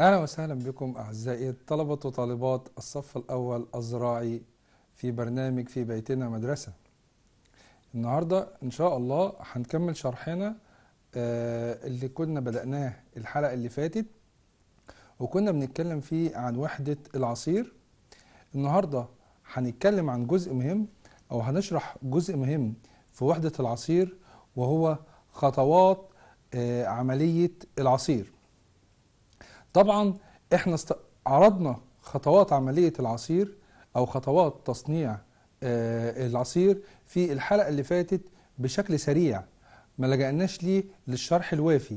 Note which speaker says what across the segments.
Speaker 1: أهلا وسهلا بكم أعزائي طلبة وطالبات الصف الأول الزراعي في برنامج في بيتنا مدرسة النهاردة إن شاء الله هنكمل شرحنا آه، اللي كنا بدأناه الحلقة اللي فاتت وكنا بنتكلم فيه عن وحدة العصير النهاردة هنتكلم عن جزء مهم أو هنشرح جزء مهم في وحدة العصير وهو خطوات آه، عملية العصير طبعا احنا است... عرضنا خطوات عملية العصير أو خطوات تصنيع آه، العصير في الحلقة اللي فاتت بشكل سريع ما لجأناش ليه للشرح الوافي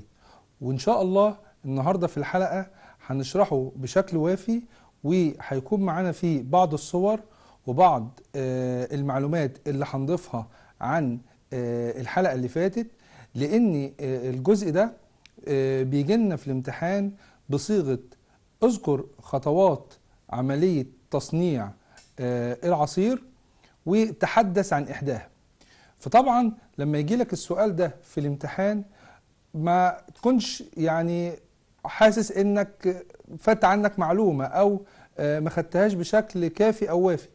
Speaker 1: وإن شاء الله النهاردة في الحلقة هنشرحه بشكل وافي وهيكون معانا فيه بعض الصور وبعض آه، المعلومات اللي هنضيفها عن آه، الحلقة اللي فاتت لأن الجزء ده بيجي لنا في الامتحان بصيغه اذكر خطوات عمليه تصنيع آه، العصير وتحدث عن احداها فطبعا لما يجي لك السؤال ده في الامتحان ما تكونش يعني حاسس انك فات عنك معلومه او آه، ما خدتهاش بشكل كافي او وافي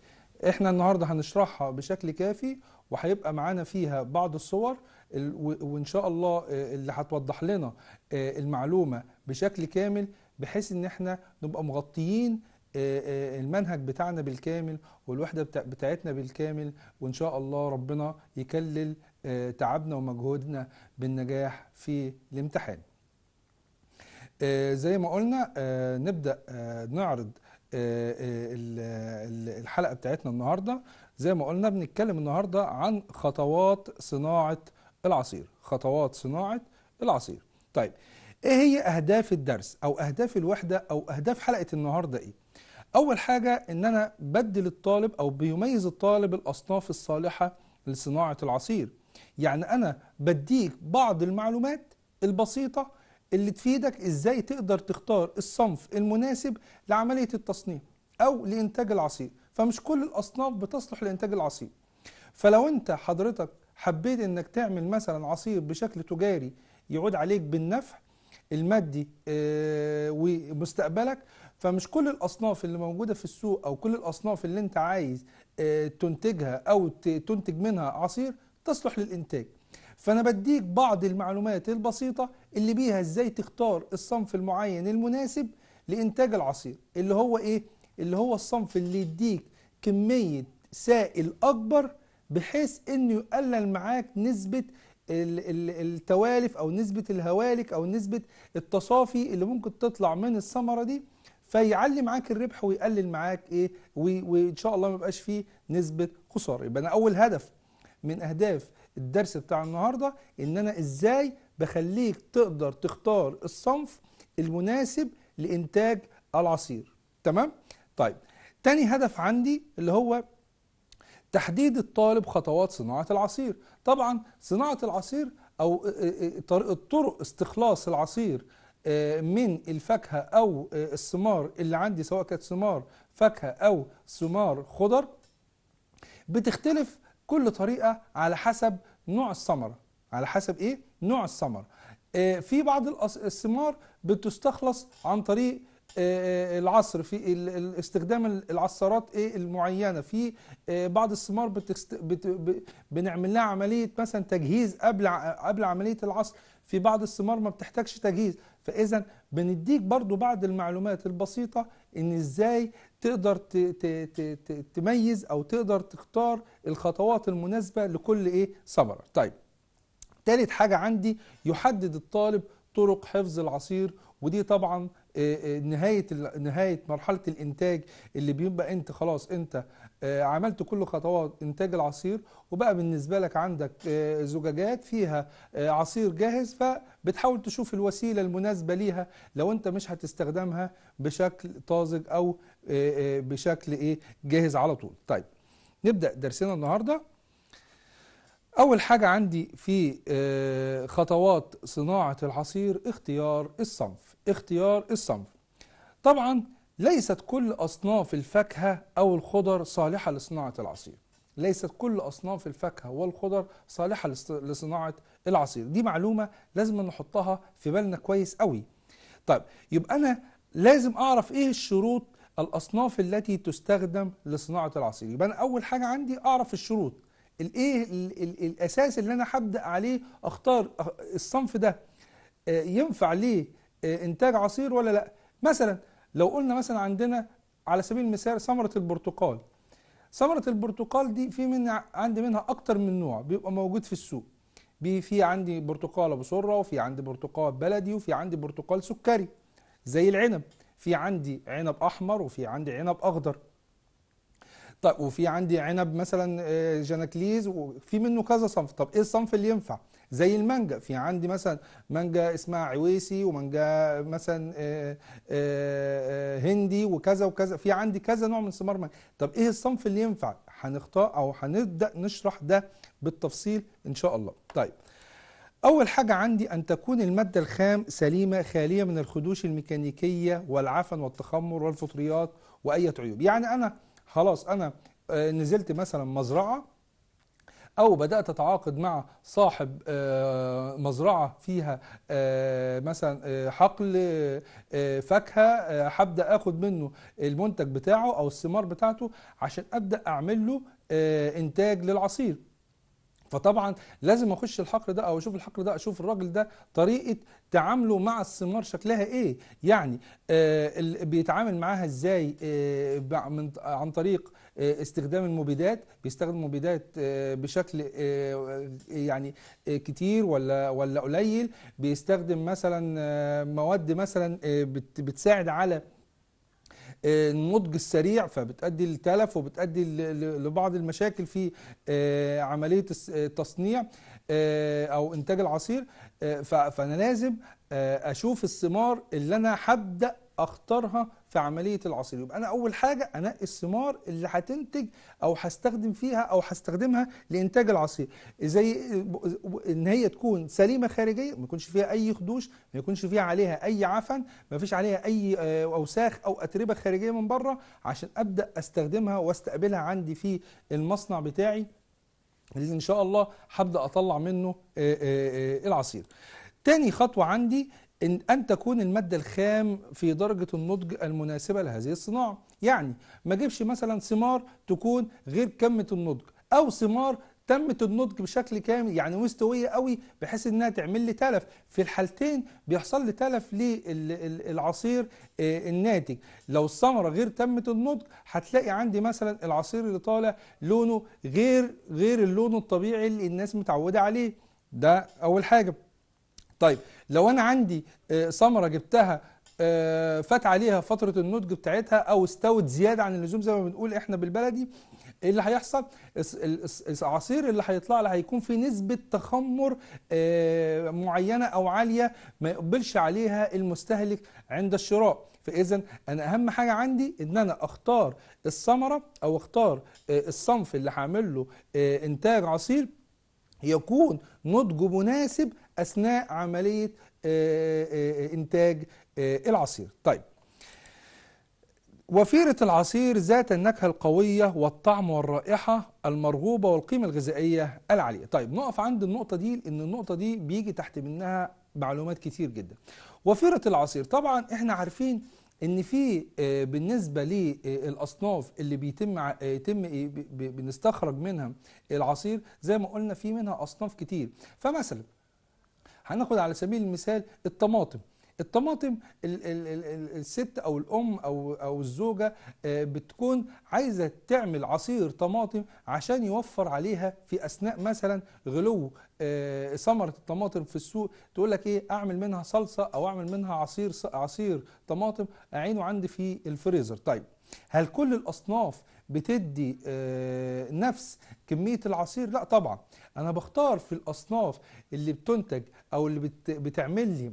Speaker 1: احنا النهارده هنشرحها بشكل كافي وهيبقى معانا فيها بعض الصور وان شاء الله آه، اللي هتوضح لنا آه، المعلومه بشكل كامل بحيث ان احنا نبقى مغطيين آه، المنهج بتاعنا بالكامل والوحده بتاعتنا بالكامل وان شاء الله ربنا يكلل تعبنا ومجهودنا بالنجاح في الامتحان زي ما قلنا نبدا نعرض الحلقه بتاعتنا النهارده زي ما قلنا بنتكلم النهارده عن خطوات صناعه العصير خطوات صناعة العصير طيب ايه هي اهداف الدرس او اهداف الوحدة او اهداف حلقة النهاردة ايه اول حاجة ان انا بدل الطالب او بيميز الطالب الاصناف الصالحة لصناعة العصير يعني انا بديك بعض المعلومات البسيطة اللي تفيدك ازاي تقدر تختار الصنف المناسب لعملية التصنيع او لانتاج العصير فمش كل الاصناف بتصلح لانتاج العصير فلو انت حضرتك حبيت انك تعمل مثلا عصير بشكل تجاري يعود عليك بالنفع المادي آه، ومستقبلك فمش كل الاصناف اللي موجوده في السوق او كل الاصناف اللي انت عايز آه، تنتجها او تنتج منها عصير تصلح للانتاج فانا بديك بعض المعلومات البسيطه اللي بيها ازاي تختار الصنف المعين المناسب لانتاج العصير اللي هو ايه اللي هو الصنف اللي يديك كميه سائل اكبر بحيث انه يقلل معاك نسبه التوالف او نسبه الهوالك او نسبه التصافي اللي ممكن تطلع من الثمره دي فيعلي معاك الربح ويقلل معاك ايه وان شاء الله ما يبقاش فيه نسبه خساره يبقى انا اول هدف من اهداف الدرس بتاع النهارده ان انا ازاي بخليك تقدر تختار الصنف المناسب لانتاج العصير تمام طيب تاني هدف عندي اللي هو تحديد الطالب خطوات صناعة العصير طبعا صناعة العصير أو آه، آه، آه، طرق استخلاص العصير من الفاكهة أو الثمار اللي عندي سواء كانت ثمار فاكهة أو ثمار خضر بتختلف كل طريقة على حسب نوع الثمرة على حسب إيه؟ نوع الثمرة في بعض الثمار بتستخلص عن طريق آه، آه، العصر في استخدام العصارات ايه المعينه في آه، بعض الثمار بتست... بت... بنعمل لها عمليه مثلا تجهيز قبل قبل عمليه العصر في بعض الثمار ما بتحتاجش تجهيز فاذا بنديك برضو بعض المعلومات البسيطه ان ازاي تقدر ت... ت... ت... تميز او تقدر تختار الخطوات المناسبه لكل ايه ثمره طيب ثالث حاجه عندي يحدد الطالب طرق حفظ العصير ودي طبعا آه، آه، نهايه نهايه مرحله الانتاج اللي بيبقى انت خلاص انت آه، عملت كل خطوات انتاج العصير وبقى بالنسبه لك عندك زجاجات فيها عصير جاهز فبتحاول تشوف الوسيله المناسبه ليها لو انت مش هتستخدمها بشكل طازج او بشكل ايه جاهز على طول طيب نبدا درسنا النهارده أول حاجة عندي في خطوات صناعة العصير اختيار الصنف اختيار الصنف طبعا ليست كل أصناف الفاكهة أو الخضر صالحة لصناعة العصير ليست كل أصناف الفاكهة والخضر صالحة لصناعة العصير دي معلومة لازم نحطها في بالنا كويس قوي طيب يبقى أنا لازم أعرف إيه الشروط الأصناف التي تستخدم لصناعة العصير يبقى أنا أول حاجة عندي أعرف الشروط الايه الاساس اللي انا هبدا عليه اختار الصنف ده آه، ينفع ليه آه، انتاج عصير ولا لا مثلا لو قلنا مثلا عندنا على سبيل المثال ثمره البرتقال ثمره البرتقال دي في من عندي منها اكتر من نوع بيبقى موجود في السوق في عندي برتقاله سره وفي عندي برتقال بلدي وفي عندي برتقال سكري زي العنب في عندي عنب احمر وفي عندي عنب اخضر طب وفي عندي عنب مثلا آه، جناكليز وفي منه كذا صنف طب ايه الصنف اللي ينفع زي المانجا في عندي مثلا مانجا اسمها عويسي ومانجا مثلا آه، آه، آه، هندي وكذا وكذا في عندي كذا نوع من ثمار مانجا طب ايه الصنف اللي ينفع هنختار او هنبدا نشرح ده بالتفصيل ان شاء الله طيب أول حاجة عندي أن تكون المادة الخام سليمة خالية من الخدوش الميكانيكية والعفن والتخمر والفطريات وأية عيوب يعني أنا خلاص أنا نزلت مثلا مزرعة أو بدأت تتعاقد مع صاحب آه، مزرعة فيها آه، مثلا آه، حقل فاكهة هبدأ أخد منه المنتج بتاعه أو الثمار بتاعته عشان أبدأ أعمل له إنتاج للعصير فطبعا لازم اخش الحقل ده او اشوف الحقل ده اشوف الراجل ده طريقه تعامله مع الثمار شكلها ايه يعني آه بيتعامل معاها ازاي آه عن طريق آه، استخدام المبيدات بيستخدم مبيدات آه، بشكل آه، يعني كتير ولا ولا قليل بيستخدم مثلا مواد مثلا بتساعد على النضج السريع فبتؤدي للتلف وبتؤدي لبعض المشاكل في عمليه التصنيع او انتاج العصير فانا لازم اشوف الثمار اللي انا هبدا اختارها في عمليه العصير يبقى انا اول حاجه انقي الثمار اللي هتنتج او هستخدم فيها او هستخدمها لانتاج العصير زي ان هي تكون سليمه خارجيا ما يكونش فيها اي خدوش ما يكونش فيها عليها اي عفن ما فيش عليها اي آه، اوساخ او اتربه خارجيه من بره عشان ابدا استخدمها واستقبلها عندي في المصنع بتاعي اللي ان شاء الله هبدا اطلع منه آه، آه، العصير تاني خطوه عندي إن, أن تكون المادة الخام في درجة النضج المناسبة لهذه الصناعة يعني ما جيبش مثلا ثمار تكون غير كمة النضج أو ثمار تمت النضج بشكل كامل يعني مستوية قوي بحيث انها تعمل لي تلف في الحالتين بيحصل لي تلف للعصير آه، الناتج لو الثمرة غير تمت النضج هتلاقي عندي مثلا العصير اللي طالع لونه غير غير اللون الطبيعي اللي الناس متعودة عليه ده اول حاجة طيب لو انا عندي آه، ثمره جبتها آه، فات عليها فتره النضج بتاعتها او استوت زياده عن اللزوم زي ما بنقول احنا بالبلدي ايه اللي هيحصل العصير اللي هيطلع له هيكون فيه نسبه تخمر آه، معينه او عاليه ما يقبلش عليها المستهلك عند الشراء فاذا انا اهم حاجه عندي ان انا اختار الثمره او اختار الصنف اللي هعمل له انتاج عصير يكون نضجه مناسب أثناء عملية آه، آه، إنتاج آه، العصير طيب وفيرة العصير ذات النكهة القوية والطعم والرائحة المرغوبة والقيمة الغذائية العالية طيب نقف عند النقطة دي لأن النقطة دي بيجي تحت منها معلومات كتير جدا وفيرة العصير طبعا احنا عارفين ان في بالنسبه للاصناف اللي بيتم يتم إيه، بنستخرج منها العصير زي ما قلنا في منها اصناف كتير فمثلا هناخد على سبيل المثال الطماطم الطماطم ال ال ال الست او الام او او الزوجه آه، بتكون عايزه تعمل عصير طماطم عشان يوفر عليها في اثناء مثلا غلو آه، ثمره الطماطم في السوق تقول لك ايه اعمل منها صلصه او اعمل منها عصير عصير طماطم اعينه عندي في الفريزر طيب هل كل الاصناف بتدي آه، نفس كمية العصير لا طبعا أنا بختار في الأصناف اللي بتنتج أو اللي بتعمل لي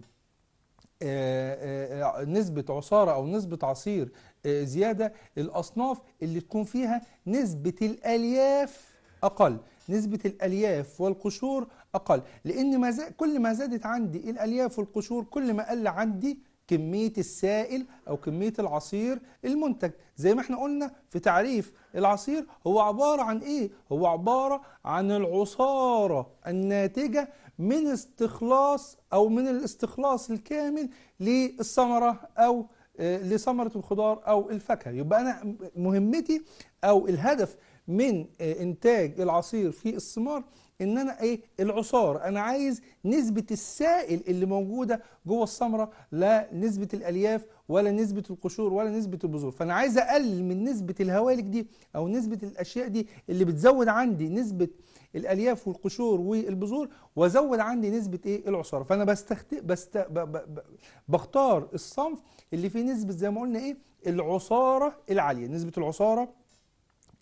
Speaker 1: آه، آه، نسبة عصارة أو نسبة عصير زيادة الأصناف اللي تكون فيها نسبة الألياف أقل نسبة الألياف والقشور أقل لأن ما كل ما زادت عندي الألياف والقشور كل ما قل عندي كمية السائل أو كمية العصير المنتج زي ما احنا قلنا في تعريف العصير هو عبارة عن إيه؟ هو عبارة عن العصارة الناتجة من استخلاص أو من الاستخلاص الكامل للثمرة أو آه، لثمرة الخضار أو الفاكهة يبقى أنا مهمتي أو الهدف من آه، انتاج العصير في الثمار ان انا ايه العصاره انا عايز نسبه السائل اللي موجوده جوه الثمره لا نسبه الالياف ولا نسبه القشور ولا نسبه البذور فانا عايز اقلل من نسبه الهوالك دي او نسبه الاشياء دي اللي بتزود عندي نسبه الالياف والقشور والبذور وازود عندي نسبه ايه العصاره فانا بستخت... بست... ب... ب... بختار الصنف اللي فيه نسبه زي ما قلنا ايه العصاره العاليه نسبه العصاره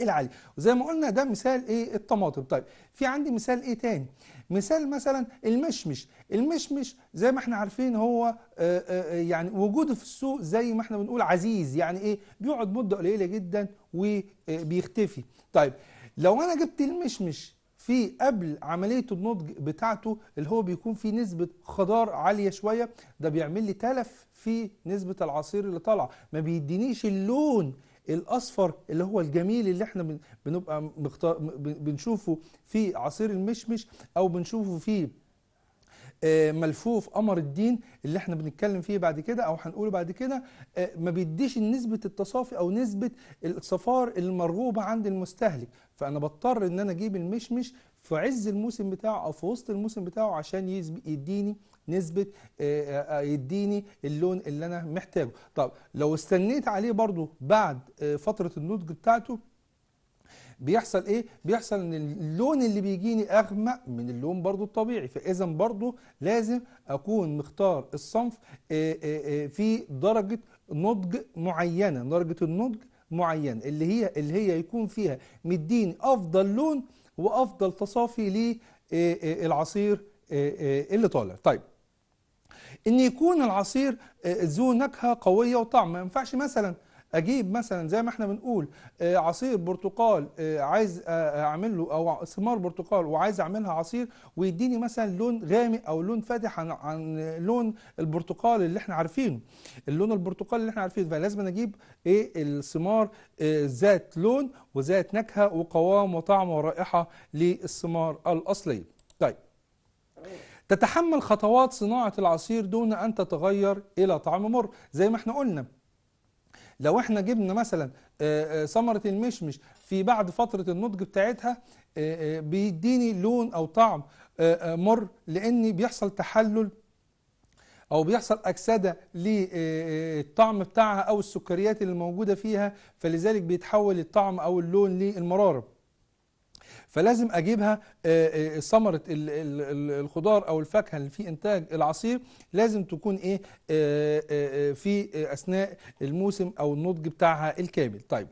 Speaker 1: العالي وزي ما قلنا ده مثال ايه الطماطم طيب في عندي مثال ايه تاني مثال مثلا المشمش المشمش زي ما احنا عارفين هو آآ آه، آآ آه، آه، يعني وجوده في السوق زي ما احنا بنقول عزيز يعني ايه بيقعد مده قليله جدا وبيختفي طيب لو انا جبت المشمش في قبل عملية النضج بتاعته اللي هو بيكون فيه نسبة خضار عالية شوية ده بيعمل لي تلف في نسبة العصير اللي طالعة ما بيدينيش اللون الاصفر اللي هو الجميل اللي احنا بنبقى بنشوفه في عصير المشمش او بنشوفه في آه، ملفوف قمر الدين اللي احنا بنتكلم فيه بعد كده او هنقوله بعد كده آه، ما بيديش نسبه التصافي او نسبه الصفار المرغوبه عند المستهلك فانا بضطر ان انا اجيب المشمش في عز الموسم بتاعه او في وسط الموسم بتاعه عشان يديني نسبه آه، آه، آه، يديني اللون اللي انا محتاجه طب لو استنيت عليه برضو بعد فتره النضج بتاعته بيحصل ايه بيحصل ان اللون اللي بيجيني اغمق من اللون برضو الطبيعي فاذا برضو لازم اكون مختار الصنف في درجه نضج معينه درجه النضج معين اللي هي اللي هي يكون فيها مديني افضل لون وافضل تصافي للعصير اللي طالع طيب ان يكون العصير آه، ذو نكهه قويه وطعم ما ينفعش مثلا اجيب مثلا زي ما احنا بنقول آه، عصير برتقال آه، عايز اعمل له او ثمار برتقال وعايز اعملها عصير ويديني مثلا لون غامق او لون فاتح عن, عن لون البرتقال اللي احنا عارفينه اللون البرتقال اللي احنا عارفينه فلازم اجيب ايه الثمار ذات لون وذات نكهه وقوام وطعم ورائحه للثمار الاصليه تتحمل خطوات صناعة العصير دون أن تتغير إلى طعم مر زي ما احنا قلنا لو احنا جبنا مثلا آه، آه، ثمرة المشمش في بعد فترة النضج بتاعتها آه، بيديني لون أو طعم مر لأن بيحصل تحلل او بيحصل اكسده للطعم بتاعها او السكريات اللي موجوده فيها فلذلك بيتحول الطعم او اللون للمراره فلازم اجيبها آه، آه، ثمره الخضار او الفاكهه اللي في انتاج العصير لازم تكون ايه آه، في اثناء الموسم او النضج بتاعها الكامل طيب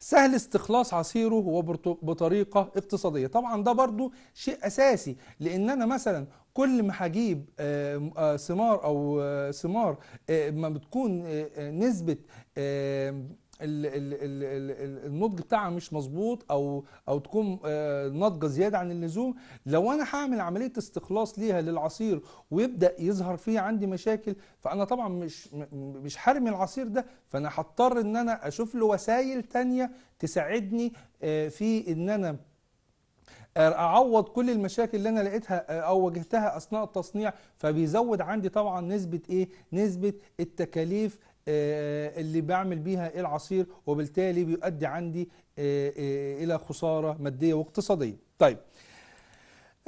Speaker 1: سهل استخلاص عصيره وبطريقة اقتصادية طبعا ده برضو شيء أساسي لأن أنا مثلا كل ما هجيب ثمار أو ثمار ما بتكون نسبة النضج بتاعها مش مظبوط او او تكون آه، ناضجه زياده عن اللزوم لو انا هعمل عمليه استخلاص ليها للعصير ويبدا يظهر فيه عندي مشاكل فانا طبعا مش مش هرمي العصير ده فانا هضطر ان انا اشوف له وسائل تانية تساعدني آه، في ان انا اعوض كل المشاكل اللي انا لقيتها آه، او واجهتها اثناء التصنيع فبيزود عندي طبعا نسبه ايه نسبه التكاليف آه، اللي بعمل بيها إيه العصير وبالتالي بيؤدي عندي آه، آه، الى خساره ماديه واقتصاديه طيب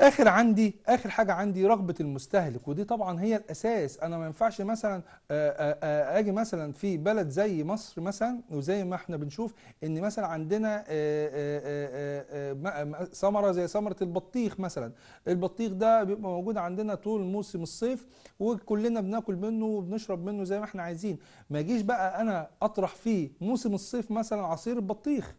Speaker 1: اخر عندي اخر حاجه عندي رغبه المستهلك ودي طبعا هي الاساس انا ما ينفعش مثلا اجي مثلا في بلد زي مصر مثلا وزي ما احنا بنشوف ان مثلا عندنا ثمره زي ثمره البطيخ مثلا البطيخ ده بيبقى موجود عندنا طول موسم الصيف وكلنا بناكل منه وبنشرب منه زي ما احنا عايزين ما يجيش بقى انا اطرح فيه موسم الصيف مثلا عصير البطيخ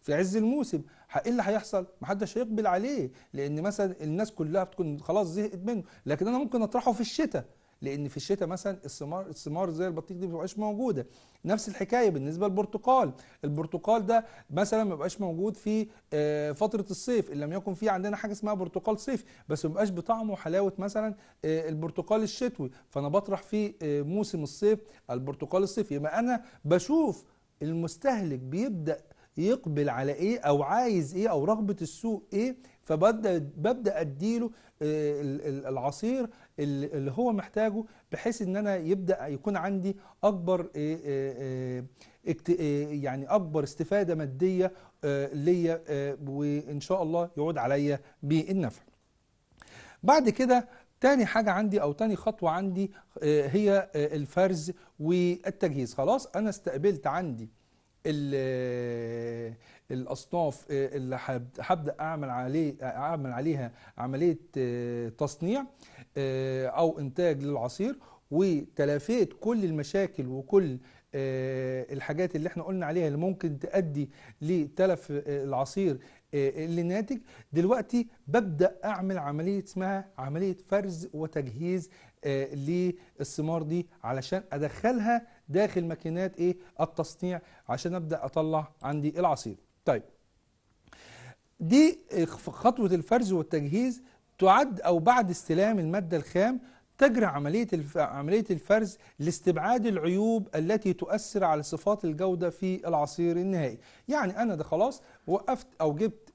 Speaker 1: في عز الموسم ايه اللي هيحصل؟ محدش هيقبل عليه لان مثلا الناس كلها بتكون خلاص زهقت منه لكن انا ممكن اطرحه في الشتاء لان في الشتاء مثلا الثمار الثمار زي البطيخ دي ما بتبقاش موجوده نفس الحكايه بالنسبه للبرتقال البرتقال ده مثلا ما بيبقاش موجود في آه، فتره الصيف ان لم يكن في عندنا حاجه اسمها برتقال صيف بس ما بيبقاش بطعمه وحلاوه مثلا آه، البرتقال الشتوي فانا بطرح في آه، موسم الصيف البرتقال الصيفي يبقى انا بشوف المستهلك بيبدا يقبل على ايه او عايز ايه او رغبه السوق ايه فببدا ببدا اديله آه، العصير اللي هو محتاجه بحيث ان انا يبدا يكون عندي اكبر آه، آه، يعني اكبر استفاده ماديه ليا وان شاء الله يعود عليا بالنفع بعد كده تاني حاجة عندي أو تاني خطوة عندي هي الفرز والتجهيز خلاص أنا استقبلت عندي آه، الاصناف آه، اللي هبدا اعمل عليه اعمل عليها عمليه آه، تصنيع او انتاج للعصير وتلافيه كل المشاكل وكل الحاجات اللي احنا قلنا عليها اللي ممكن تؤدي لتلف العصير اللي ناتج دلوقتي ببدا اعمل عمليه اسمها عمليه فرز وتجهيز للثمار دي علشان ادخلها داخل ماكينات ايه التصنيع عشان ابدا اطلع عندي العصير طيب دي خطوه الفرز والتجهيز تعد او بعد استلام الماده الخام تجري عملية عملية الفرز لاستبعاد العيوب التي تؤثر على صفات الجودة في العصير النهائي يعني أنا ده خلاص وقفت أو جبت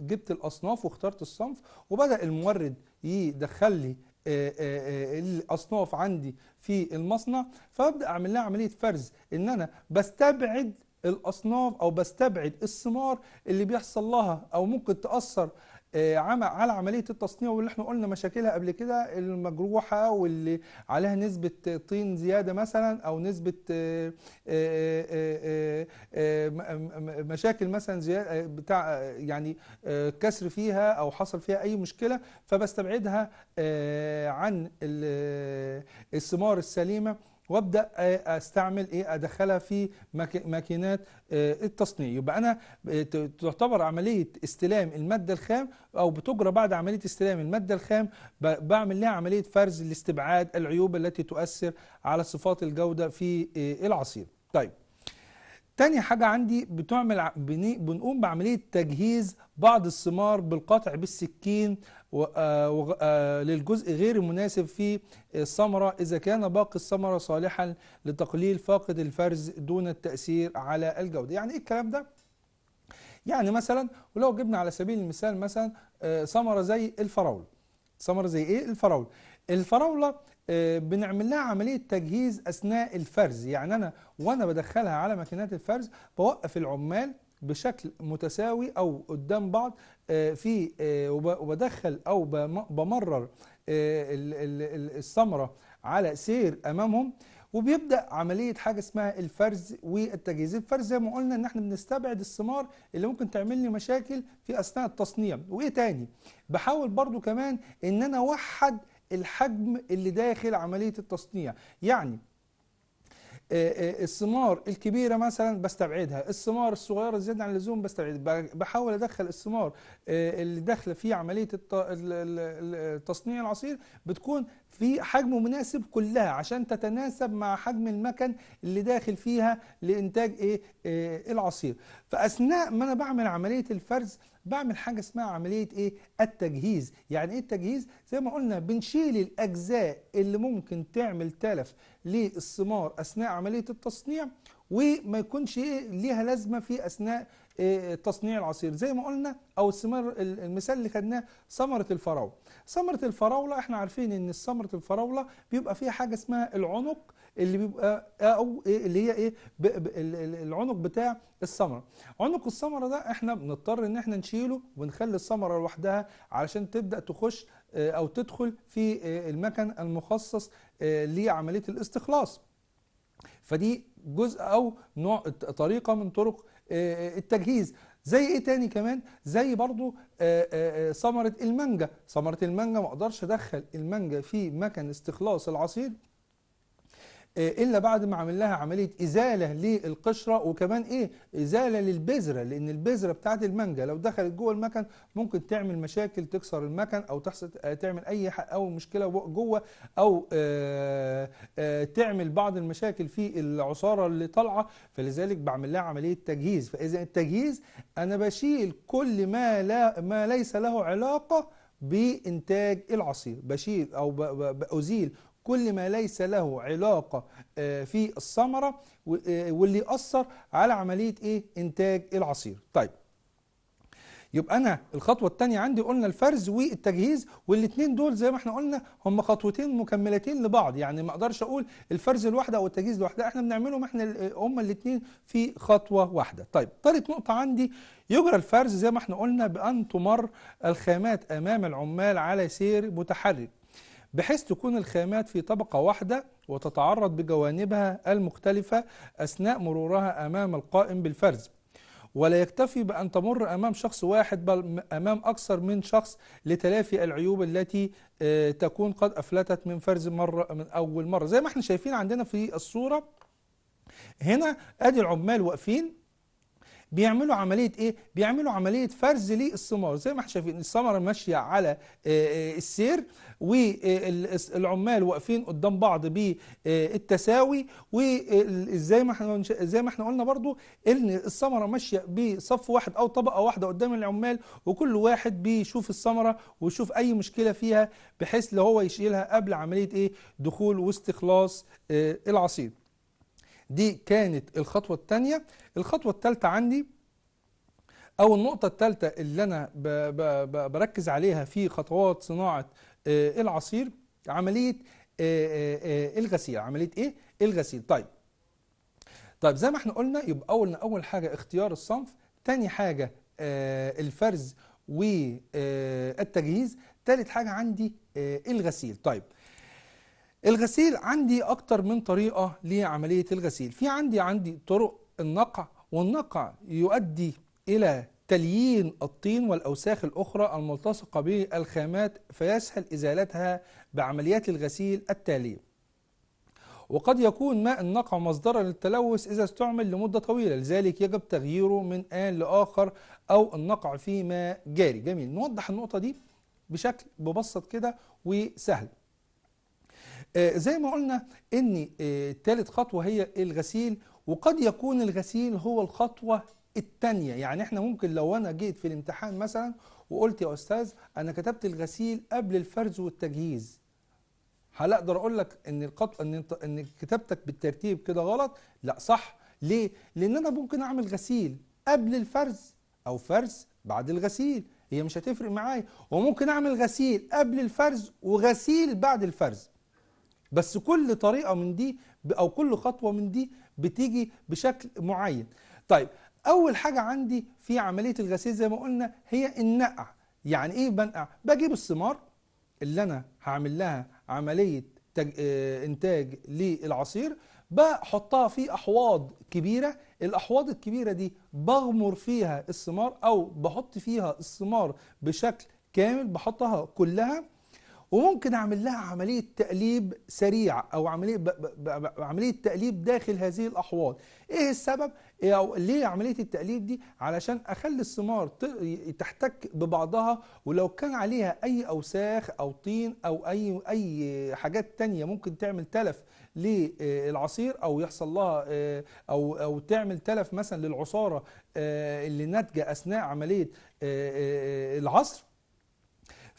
Speaker 1: جبت الأصناف واخترت الصنف وبدأ المورد يدخل لي آه، آه، آه، الاصناف عندي في المصنع فابدا اعمل لها عمليه فرز ان انا بستبعد الاصناف او بستبعد الثمار اللي بيحصل لها او ممكن تاثر آه، على عمليه التصنيع واللي احنا قلنا مشاكلها قبل كده المجروحه واللي عليها نسبه طين زياده مثلا او نسبه آه، آه، مشاكل مثلا زياده بتاع يعني كسر فيها او حصل فيها اي مشكله فبستبعدها عن الثمار السليمه وابدا آه، استعمل ايه ادخلها في ماكينات آه، التصنيع يبقى انا آه، تعتبر عمليه استلام الماده الخام او بتجرى بعد عمليه استلام الماده الخام بعمل لها عمليه فرز لاستبعاد العيوب التي تؤثر على صفات الجوده في العصير طيب تاني حاجة عندي بتعمل بنقوم بعملية تجهيز بعض الثمار بالقطع بالسكين آه، آه، للجزء غير المناسب في الثمرة إذا كان باقي الثمرة صالحا لتقليل فاقد الفرز دون التأثير على الجودة يعني إيه الكلام ده؟ يعني مثلا ولو جبنا على سبيل المثال مثلا آه، ثمرة زي الفراولة ثمرة زي إيه؟ الفراولة الفراولة بنعمل لها عملية تجهيز أثناء الفرز يعني أنا وأنا بدخلها على ماكينات الفرز بوقف العمال بشكل متساوي او قدام بعض آه، في آه، وبدخل او بمرر آه، الثمره على سير امامهم وبيبدا عمليه حاجه اسمها الفرز والتجهيز الفرز زي ما قلنا ان احنا بنستبعد الثمار اللي ممكن تعمل لي مشاكل في اثناء التصنيع وايه تاني بحاول برضو كمان ان انا اوحد الحجم اللي داخل عمليه التصنيع يعني الثمار الكبيره مثلا بستبعدها الثمار الصغيره زياده عن اللزوم بستبعدها بحاول ادخل الثمار آه، اللي داخله في عمليه تصنيع العصير بتكون في حجم مناسب كلها عشان تتناسب مع حجم المكن اللي داخل فيها لانتاج ايه آه، العصير فاثناء ما انا بعمل عمليه الفرز بعمل حاجه اسمها عمليه ايه التجهيز يعني ايه التجهيز زي ما قلنا بنشيل الاجزاء اللي ممكن تعمل تلف للثمار اثناء عمليه التصنيع وما يكونش ايه ليها لازمه في اثناء إيه تصنيع العصير زي ما قلنا او الثمار المثال اللي خدناه ثمره الفراوله ثمره الفراوله احنا عارفين ان ثمره الفراوله بيبقى فيها حاجه اسمها العنق اللي بيبقى او ايه اللي هي ايه ب ب العنق بتاع الثمره عنق الثمره ده احنا بنضطر ان احنا نشيله ونخلي الثمره لوحدها علشان تبدا تخش آه، او تدخل في آه، المكن المخصص آه، لعمليه الاستخلاص فدي جزء او نوع طريقه من طرق التجهيز زي ايه تاني كمان زي برضو ثمره المانجا ثمره المانجا ما اقدرش ادخل المانجا في مكن استخلاص العصير إيه، إلا بعد ما عمل لها عملية إزالة للقشرة وكمان إيه إزالة للبذرة لأن البذرة بتاعت المانجا لو دخلت جوه المكن ممكن تعمل مشاكل تكسر المكن أو تحصل آه، تعمل أي أو مشكلة جوه أو آه، آه، تعمل بعض المشاكل في العصارة اللي طالعة فلذلك بعمل لها عملية تجهيز فإذا التجهيز أنا بشيل كل ما لا ما ليس له علاقة بإنتاج العصير بشيل أو بأزيل كل ما ليس له علاقة آه، في الثمرة آه، واللي يأثر على عملية إيه؟ إنتاج العصير طيب يبقى أنا الخطوة الثانية عندي قلنا الفرز والتجهيز والاثنين دول زي ما احنا قلنا هم خطوتين مكملتين لبعض يعني ما أقدرش أقول الفرز لوحده أو التجهيز لوحده احنا بنعملهم احنا آه، هم الاثنين في خطوة واحدة طيب ثالث نقطة عندي يجرى الفرز زي ما احنا قلنا بأن تمر الخامات أمام العمال على سير متحرك بحيث تكون الخامات في طبقة واحدة وتتعرض بجوانبها المختلفة أثناء مرورها أمام القائم بالفرز ولا يكتفي بأن تمر أمام شخص واحد بل أمام أكثر من شخص لتلافي العيوب التي آه، تكون قد أفلتت من فرز مرة من أول مرة زي ما احنا شايفين عندنا في الصورة هنا أدي العمال واقفين بيعملوا عملية ايه؟ بيعملوا عملية فرز للثمار زي ما احنا شايفين الثمرة ماشية على آه، آه، السير والعمال واقفين قدام بعض بالتساوي وزي ما احنا زي ما احنا قلنا برضو ان الثمرة ماشية بصف واحد او طبقة واحدة قدام العمال وكل واحد بيشوف الثمرة ويشوف اي مشكلة فيها بحيث لو هو يشيلها قبل عملية ايه؟ دخول واستخلاص آه، العصير دي كانت الخطوة الثانية الخطوة الثالثة عندي أو النقطة الثالثة اللي أنا بـ بـ بركز عليها في خطوات صناعة آه، العصير عملية آه، آه، الغسيل عملية إيه؟ الغسيل طيب طيب زي ما احنا قلنا يبقى أولنا أول حاجة اختيار الصنف تاني حاجة الفرز والتجهيز تالت حاجة عندي الغسيل طيب الغسيل عندي اكتر من طريقة لعملية الغسيل في عندي عندي طرق النقع والنقع يؤدي الى تليين الطين والأوساخ الأخرى الملتصقة بالخامات فيسهل إزالتها بعمليات الغسيل التالية وقد يكون ماء النقع مصدرا للتلوث إذا استعمل لمدة طويلة لذلك يجب تغييره من آن لآخر أو النقع في ماء جاري جميل نوضح النقطة دي بشكل مبسط كده وسهل آه، زي ما قلنا ان آه، تالت خطوة هي الغسيل وقد يكون الغسيل هو الخطوة التانية يعني احنا ممكن لو انا جيت في الامتحان مثلا وقلت يا استاذ انا كتبت الغسيل قبل الفرز والتجهيز هل اقدر اقول لك ان القط... ان ان كتابتك بالترتيب كده غلط لا صح ليه لان انا ممكن اعمل غسيل قبل الفرز او فرز بعد الغسيل هي مش هتفرق معايا وممكن اعمل غسيل قبل الفرز وغسيل بعد الفرز بس كل طريقة من دي أو كل خطوة من دي بتيجي بشكل معين طيب أول حاجة عندي في عملية الغسيل زي ما قلنا هي النقع يعني إيه بنقع؟ بجيب الثمار اللي أنا هعمل لها عملية تج... آه، إنتاج للعصير بحطها في أحواض كبيرة الأحواض الكبيرة دي بغمر فيها الثمار أو بحط فيها الثمار بشكل كامل بحطها كلها وممكن اعمل لها عمليه تقليب سريع او عمليه عمليه تقليب داخل هذه الاحواض ايه السبب إيه او ليه عمليه التقليب دي علشان اخلي الثمار تحتك ببعضها ولو كان عليها اي اوساخ او طين او اي اي حاجات تانية ممكن تعمل تلف للعصير او يحصل لها آه، او او تعمل تلف مثلا للعصاره آه، اللي ناتجه اثناء عمليه آه، العصر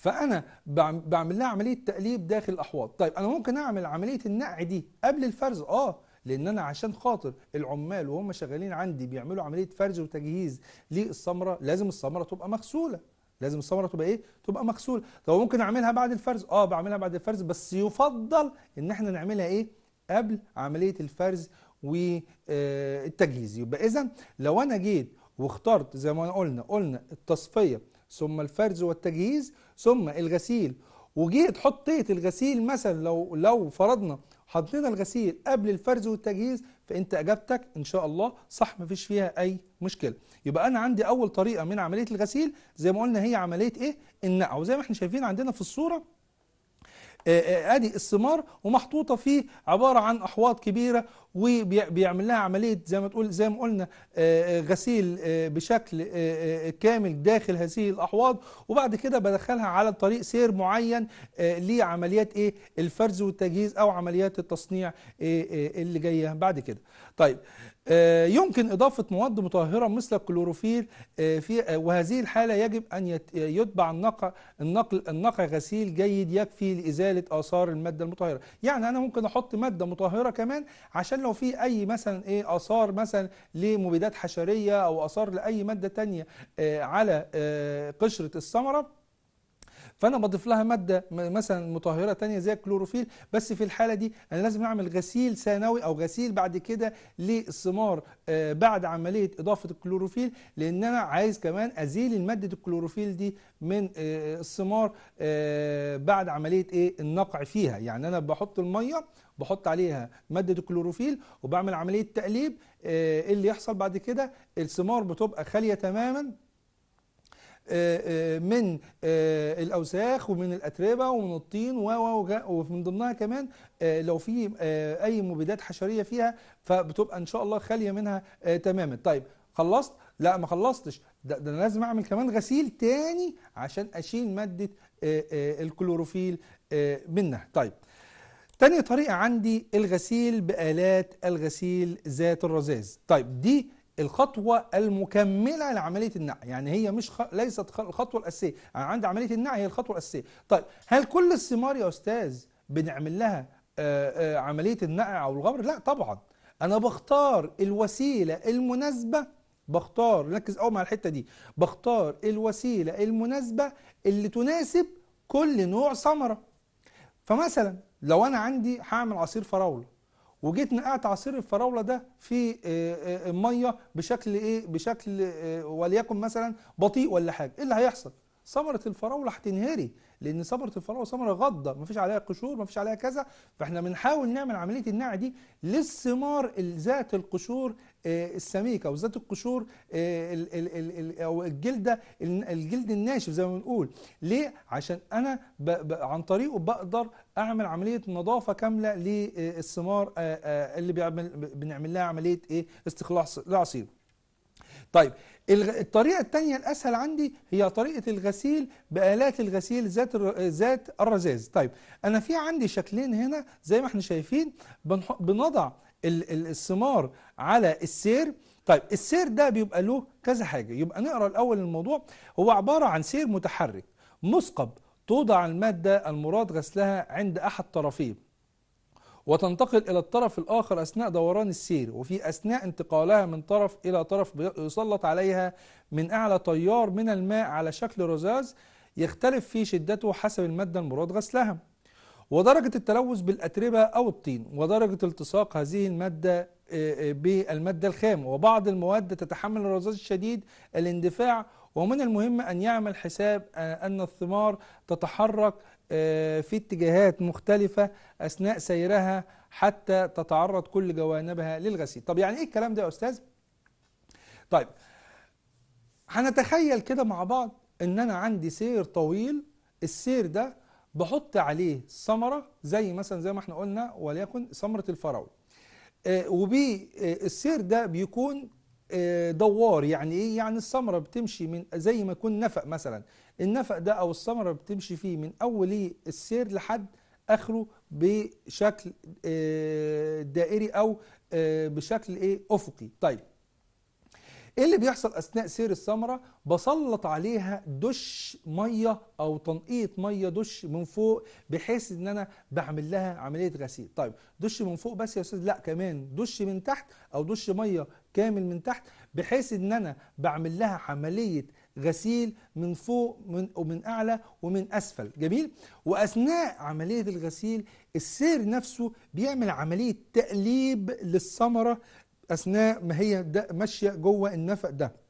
Speaker 1: فانا بعمل لها عمليه تقليب داخل الاحواض طيب انا ممكن اعمل عمليه النقع دي قبل الفرز اه لان انا عشان خاطر العمال وهم شغالين عندي بيعملوا عمليه فرز وتجهيز للثمره لازم الثمره تبقى مغسوله لازم الثمره تبقى ايه تبقى مغسوله طب ممكن اعملها بعد الفرز اه بعملها بعد الفرز بس يفضل ان احنا نعملها ايه قبل عمليه الفرز والتجهيز آه، يبقى اذا لو انا جيت واخترت زي ما قلنا قلنا التصفيه ثم الفرز والتجهيز ثم الغسيل وجيت حطيت الغسيل مثلا لو لو فرضنا حطينا الغسيل قبل الفرز والتجهيز فانت اجابتك ان شاء الله صح مفيش فيها اي مشكله يبقى انا عندي اول طريقه من عمليه الغسيل زي ما قلنا هي عمليه ايه النقع وزي ما احنا شايفين عندنا في الصوره ادي آه، آه، آه، الثمار ومحطوطه فيه عباره عن احواض كبيره وبيعمل لها عمليه زي ما تقول زي ما قلنا غسيل بشكل كامل داخل هذه الاحواض وبعد كده بدخلها على طريق سير معين لعمليات ايه الفرز والتجهيز او عمليات التصنيع اللي جايه بعد كده طيب آه، يمكن إضافة مواد مطهرة مثل الكلوروفيل آه، في آه، وهذه الحالة يجب أن يتبع النقع النقل النقع غسيل جيد يكفي لإزالة آثار المادة المطهرة يعني أنا ممكن أحط مادة مطهرة كمان عشان لو في أي مثلا إيه آثار مثلا لمبيدات حشرية أو آثار لأي مادة تانية على قشرة الثمرة فانا بضيف لها ماده مثلا مطهره تانية زي الكلوروفيل بس في الحاله دي انا لازم اعمل غسيل ثانوي او غسيل بعد كده للثمار آه، بعد عمليه اضافه الكلوروفيل لان انا عايز كمان ازيل ماده الكلوروفيل دي من آه، الثمار آه، بعد عمليه ايه النقع فيها يعني انا بحط الميه بحط عليها ماده الكلوروفيل وبعمل عمليه تقليب اللي يحصل بعد كده الثمار بتبقى خاليه تماما آه، آه، من آه، الاوساخ ومن الاتربه ومن الطين ومن ضمنها كمان لو في اي مبيدات حشريه فيها فبتبقى ان شاء الله خاليه منها تماما طيب خلصت لا ما خلصتش ده, ده انا لازم اعمل كمان غسيل تاني عشان اشيل ماده الكلوروفيل منها طيب تاني طريقه عندي الغسيل بالات الغسيل ذات الرذاذ طيب دي الخطوه المكمله لعمليه النقع يعني هي مش خ... ليست الخطوه الاساسيه انا يعني عندي عمليه النقع هي الخطوه الاساسيه طيب هل كل الثمار يا استاذ بنعمل لها آآ آه، آآ آه، عمليه النقع او الغبر لا طبعا انا بختار الوسيله المناسبه بختار ركز قوي مع الحته دي بختار الوسيله المناسبه اللي تناسب كل نوع ثمره فمثلا لو انا عندي هعمل عصير فراوله وجيت نقعت عصير الفراوله ده في آه، آه، ميه بشكل ايه بشكل آه، وليكن مثلا بطيء ولا حاجه ايه اللي هيحصل ثمره الفراوله هتنهري لان ثمره الفراوله ثمره غضه مفيش عليها قشور مفيش عليها كذا فاحنا بنحاول نعمل عمليه النع دي للثمار ذات القشور آه، السميكه وذات القشور آه، او الجلده الجلد الناشف زي ما بنقول ليه عشان انا عن طريقه بقدر اعمل عمليه نظافه كامله للثمار آه، اللي بنعمل لها عمليه ايه استخلاص العصير طيب الطريقة الثانية الأسهل عندي هي طريقة الغسيل بآلات الغسيل ذات ذات الرذاذ طيب أنا في عندي شكلين هنا زي ما احنا شايفين بنضع الثمار على السير طيب السير ده بيبقى له كذا حاجة يبقى نقرأ الأول الموضوع هو عبارة عن سير متحرك مثقب توضع المادة المراد غسلها عند أحد طرفيه وتنتقل إلى الطرف الآخر أثناء دوران السير وفي أثناء انتقالها من طرف إلى طرف يسلط عليها من أعلى تيار من الماء على شكل رذاذ يختلف في شدته حسب المادة المراد غسلها ودرجة التلوث بالأتربة أو الطين ودرجة التصاق هذه المادة بالمادة الخام وبعض المواد تتحمل الرذاذ الشديد الاندفاع ومن المهم أن يعمل حساب أن الثمار تتحرك آه، في اتجاهات مختلفة أثناء سيرها حتى تتعرض كل جوانبها للغسيل طب يعني إيه الكلام ده يا أستاذ؟ طيب هنتخيل كده مع بعض ان انا عندي سير طويل السير ده بحط عليه ثمره زي مثلا زي ما احنا قلنا وليكن ثمره الفراوله آه، وبي آه، السير ده بيكون دوار يعني ايه يعني الثمره بتمشي من زي ما يكون نفق مثلا النفق ده أو الثمرة بتمشي فيه من أول السير لحد آخره بشكل آه، دائري أو آه، بشكل إيه أفقي طيب ايه اللي بيحصل اثناء سير الثمره بسلط عليها دش ميه او تنقيط ميه دش من فوق بحيث ان انا بعمل لها عمليه غسيل طيب دش من فوق بس يا استاذ لا كمان دش من تحت او دش ميه كامل من تحت بحيث ان انا بعمل لها عمليه غسيل من فوق من ومن أعلى ومن أسفل جميل وأثناء عملية الغسيل السير نفسه بيعمل عملية تقليب للثمرة أثناء ما هي ماشية جوه النفق ده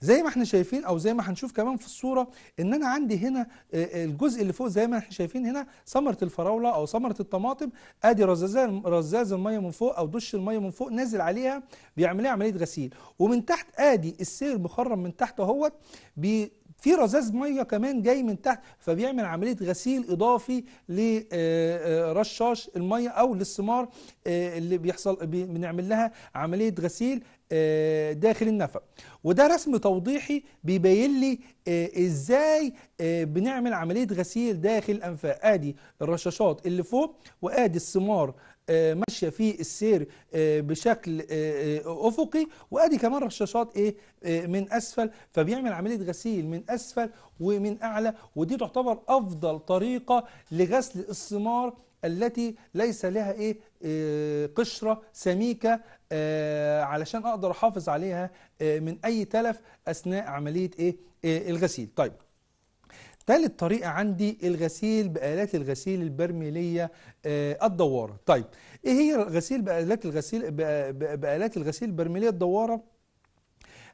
Speaker 1: زي ما احنا شايفين او زي ما هنشوف كمان في الصوره ان انا عندي هنا آه، آه، الجزء اللي فوق زي ما احنا شايفين هنا ثمره الفراوله او ثمره الطماطم ادي رزاز رزاز الميه من فوق او دش الميه من فوق نازل عليها بيعمل لها عمليه غسيل ومن تحت ادي السير مخرم من تحت اهوت في رذاذ ميه كمان جاي من تحت فبيعمل عمليه غسيل اضافي لرشاش آه، الميه او للثمار اللي بيحصل بنعمل لها عمليه غسيل آه، داخل النفق وده رسم توضيحي بيبين لي آه، ازاي آه، بنعمل عملية غسيل داخل الانفاق ادي الرشاشات اللي فوق وادي الثمار ماشية في السير بشكل افقي وادي كمان رشاشات ايه من اسفل فبيعمل عملية غسيل من اسفل ومن اعلى ودي تعتبر افضل طريقة لغسل الثمار التي ليس لها ايه آه، قشرة سميكة آه، علشان أقدر أحافظ عليها آه، من أي تلف أثناء عملية إيه الغسيل طيب تالت طريقة عندي الغسيل بآلات الغسيل البرميلية الدوارة طيب إيه هي الغسيل بآلات الغسيل بآلات الغسيل البرميلية الدوارة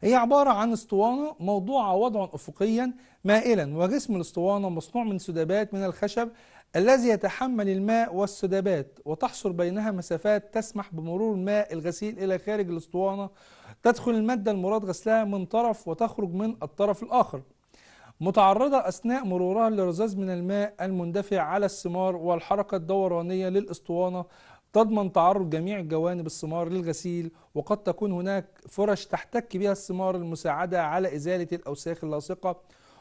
Speaker 1: هي عبارة عن اسطوانة موضوعة وضعا أفقيا مائلا وجسم الاسطوانة مصنوع من سدابات من الخشب الذي يتحمل الماء والسدابات وتحصر بينها مسافات تسمح بمرور الماء الغسيل إلى خارج الأسطوانة تدخل المادة المراد غسلها من طرف وتخرج من الطرف الآخر متعرضة أثناء مرورها لرذاذ من الماء المندفع على الثمار والحركة الدورانية للأسطوانة تضمن تعرض جميع جوانب الثمار للغسيل وقد تكون هناك فرش تحتك بها الثمار المساعدة على إزالة الأوساخ اللاصقة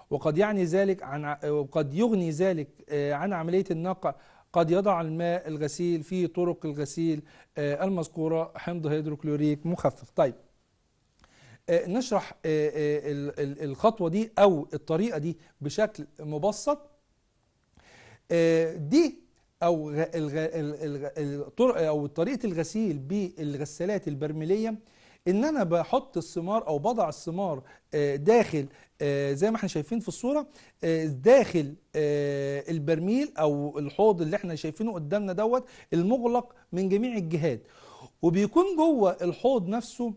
Speaker 1: وقد يعني ذلك عن وقد يغني ذلك آه، عن عملية النقع قد يضع الماء الغسيل في طرق الغسيل آه، المذكورة حمض هيدروكلوريك مخفف طيب آه، نشرح الخطوة دي أو الطريقة دي بشكل مبسط دي أو أو طريقة الغسيل بالغسالات البرميلية إن أنا بحط الثمار أو بضع الثمار داخل آه، زي ما احنا شايفين في الصورة آه، داخل آه، البرميل أو الحوض اللي احنا شايفينه قدامنا دوت المغلق من جميع الجهات وبيكون جوه الحوض نفسه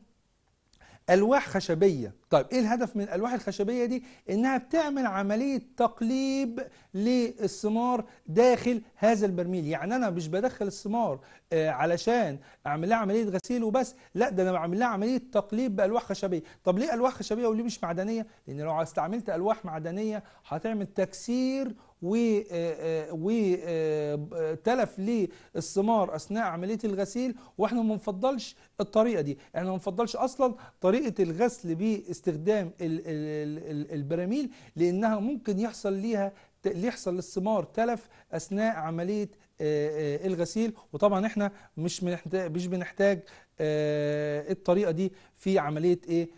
Speaker 1: ألواح خشبية طيب إيه الهدف من الألواح الخشبية دي؟ إنها بتعمل عملية تقليب للثمار داخل هذا البرميل يعني أنا مش بدخل الثمار آه علشان أعمل لها عملية غسيل وبس لا ده أنا بعمل لها عملية تقليب بألواح خشبية طب ليه ألواح خشبية وليه مش معدنية؟ لأن لو استعملت ألواح معدنية هتعمل تكسير وتلف آه، آه، آه، للثمار اثناء عمليه الغسيل واحنا ما بنفضلش الطريقه دي احنا ما بنفضلش اصلا طريقه الغسل باستخدام البراميل لانها ممكن يحصل ليها يحصل للثمار تلف اثناء عمليه الغسيل وطبعا احنا مش بنحتاج مش بنحتاج الطريقه دي في عمليه ايه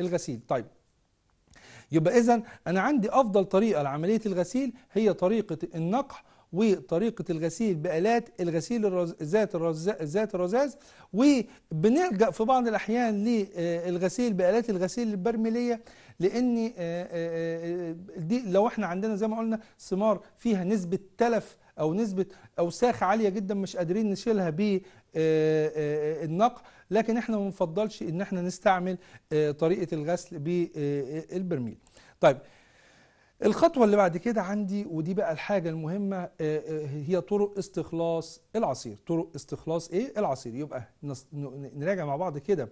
Speaker 1: الغسيل طيب يبقى إذا أنا عندي أفضل طريقة لعملية الغسيل هي طريقة النقح وطريقة الغسيل بآلات الغسيل ذات الرز... الرزاز الرذاذ وبنلجأ في بعض الأحيان للغسيل آه، بآلات الغسيل البرميلية لأن آه، آه، دي لو احنا عندنا زي ما قلنا ثمار فيها نسبة تلف أو نسبة أوساخ عالية جدا مش قادرين نشيلها آه، آه، النقع لكن احنا ما بنفضلش ان احنا نستعمل آه، طريقه الغسل بالبرميل طيب الخطوة اللي بعد كده عندي ودي بقى الحاجة المهمة هي طرق استخلاص العصير طرق استخلاص ايه العصير يبقى نراجع مع بعض كده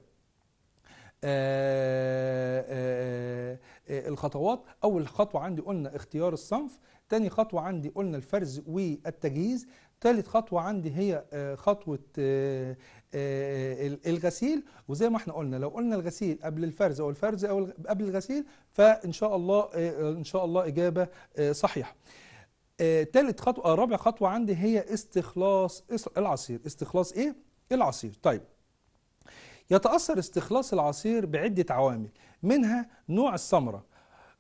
Speaker 1: الخطوات اول خطوة عندي قلنا اختيار الصنف تاني خطوة عندي قلنا الفرز والتجهيز ثالث خطوة عندي هي آه، خطوة آه، آه، الغسيل وزي ما احنا قلنا لو قلنا الغسيل قبل الفرز او الفرز او قبل الغسيل فان شاء الله ان شاء الله اجابة صحيحة ثالث خطوة رابع خطوة عندي هي استخلاص العصير استخلاص ايه العصير طيب يتأثر استخلاص العصير بعدة عوامل منها نوع الثمرة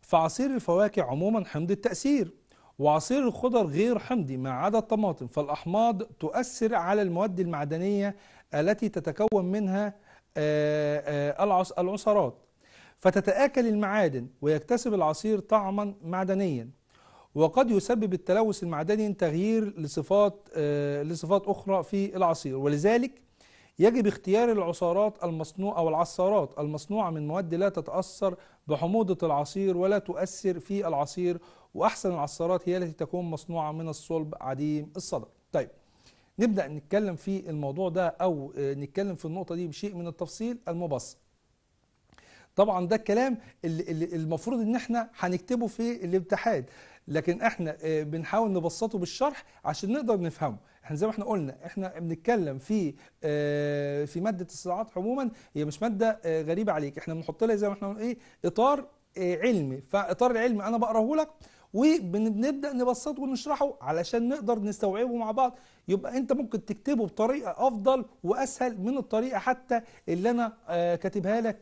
Speaker 1: فعصير الفواكه عموما حمض التأثير وعصير الخضر غير حمضي ما عدا الطماطم فالأحماض تؤثر على المواد المعدنية التي تتكون منها آه، آه، العصارات فتتآكل المعادن ويكتسب العصير طعما معدنيا وقد يسبب التلوث المعدني تغيير لصفات آه، لصفات أخرى في العصير ولذلك يجب اختيار العصارات المصنوعة أو العصارات المصنوعة من مواد لا تتأثر بحموضة العصير ولا تؤثر في العصير وأحسن العصارات هي التي تكون مصنوعة من الصلب عديم الصدى طيب نبدأ نتكلم في الموضوع ده أو نتكلم في النقطة دي بشيء من التفصيل المبسط طبعا ده الكلام اللي المفروض ان احنا هنكتبه في الامتحان لكن احنا آه، بنحاول نبسطه بالشرح عشان نقدر نفهمه احنا زي ما احنا قلنا احنا بنتكلم في آه، في ماده الصراعات عموما هي مش ماده آه، غريبه عليك احنا بنحط لها زي ما احنا ايه اطار علمي فاطار العلم انا بقراه لك وبنبدا نبسطه ونشرحه علشان نقدر نستوعبه مع بعض يبقى انت ممكن تكتبه بطريقه افضل واسهل من الطريقه حتى اللي انا كاتبها لك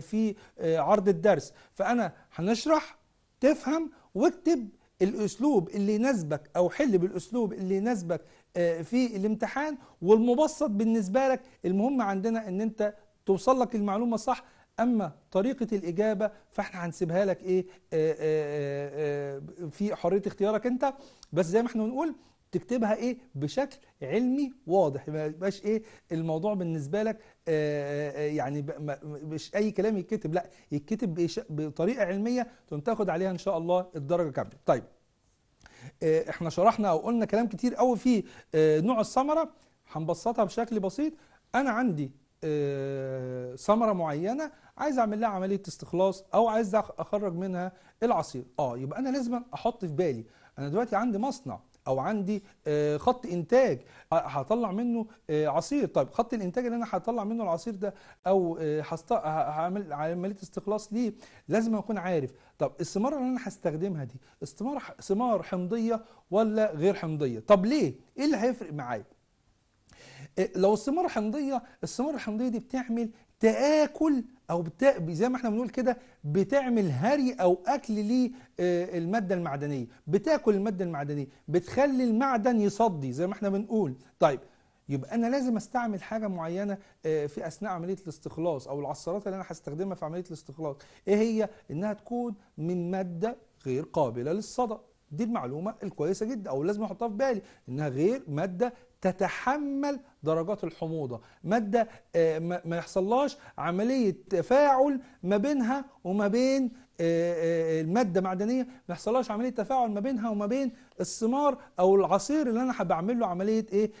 Speaker 1: في عرض الدرس فانا هنشرح تفهم واكتب الاسلوب اللي يناسبك او حل بالاسلوب اللي يناسبك آه، في الامتحان والمبسط بالنسبه لك المهم عندنا ان انت توصل لك المعلومه صح اما طريقه الاجابه فاحنا هنسيبها لك ايه آه، آه، في حريه اختيارك انت بس زي ما احنا بنقول تكتبها ايه بشكل علمي واضح ما يبقاش ايه الموضوع بالنسبه لك آه، آه، آه، يعني مش اي كلام يتكتب لا يتكتب بطريقه علميه تقوم تاخد عليها ان شاء الله الدرجه كامله طيب احنا شرحنا او قلنا كلام كتير قوي في نوع الثمره هنبسطها بشكل بسيط انا عندي ثمره معينه عايز اعمل لها عمليه استخلاص او عايز اخرج منها العصير اه يبقى انا لازم احط في بالي انا دلوقتي عندي مصنع او عندي آه، خط انتاج آه، هطلع منه آه، عصير طيب خط الانتاج اللي انا هطلع منه العصير ده او هعمل عمليه استخلاص ليه لازم اكون عارف طب الثمار اللي انا هستخدمها دي استمار ثمار حمضيه ولا غير حمضيه طب ليه ايه اللي هيفرق معايا لو الثمار حمضيه الثمار الحمضيه دي بتعمل تآكل او بتا... زي ما احنا بنقول كده بتعمل هري او اكل للماده آه، المعدنيه بتاكل الماده المعدنيه بتخلي المعدن يصدي زي ما احنا بنقول طيب يبقى انا لازم استعمل حاجه معينه آه، في اثناء عمليه الاستخلاص او العصارات اللي انا هستخدمها في عمليه الاستخلاص ايه هي انها تكون من ماده غير قابله للصدأ دي المعلومة الكويسة جدا أو لازم أحطها في بالي إنها غير مادة تتحمل درجات الحموضة مادة آه، ما يحصلهاش عملية تفاعل ما بينها وما بين آه، آه، المادة معدنية ما يحصلهاش عملية تفاعل ما بينها وما بين الثمار أو العصير اللي أنا بعمل له عملية إيه